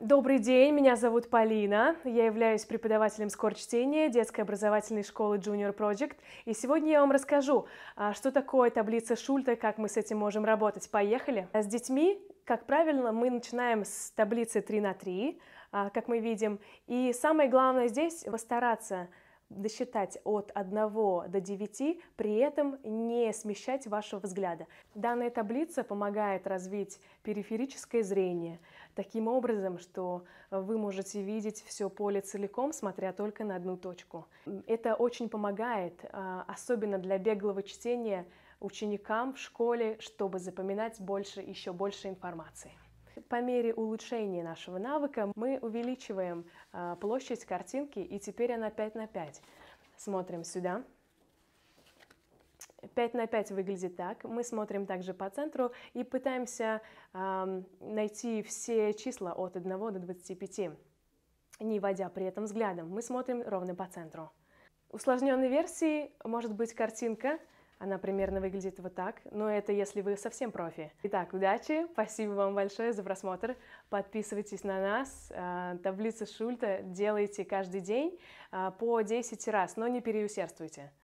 Добрый день, меня зовут Полина, я являюсь преподавателем скорочтения детской образовательной школы Junior Project, и сегодня я вам расскажу, а, что такое таблица Шульта, как мы с этим можем работать. Поехали! А с детьми, как правильно, мы начинаем с таблицы 3 на 3, а, как мы видим, и самое главное здесь постараться досчитать от 1 до 9, при этом не смещать вашего взгляда. Данная таблица помогает развить периферическое зрение, таким образом, что вы можете видеть все поле целиком, смотря только на одну точку. Это очень помогает, а, особенно для беглого чтения ученикам в школе, чтобы запоминать больше, еще больше информации. По мере улучшения нашего навыка мы увеличиваем а, площадь картинки, и теперь она 5 на 5. Смотрим сюда. 5 на 5 выглядит так. Мы смотрим также по центру и пытаемся э, найти все числа от 1 до 25, не вводя при этом взглядом. Мы смотрим ровно по центру. усложненной версии может быть картинка она примерно выглядит вот так, но это если вы совсем профи. Итак, удачи, спасибо вам большое за просмотр, подписывайтесь на нас, э, таблицы Шульта делайте каждый день э, по 10 раз, но не переусердствуйте.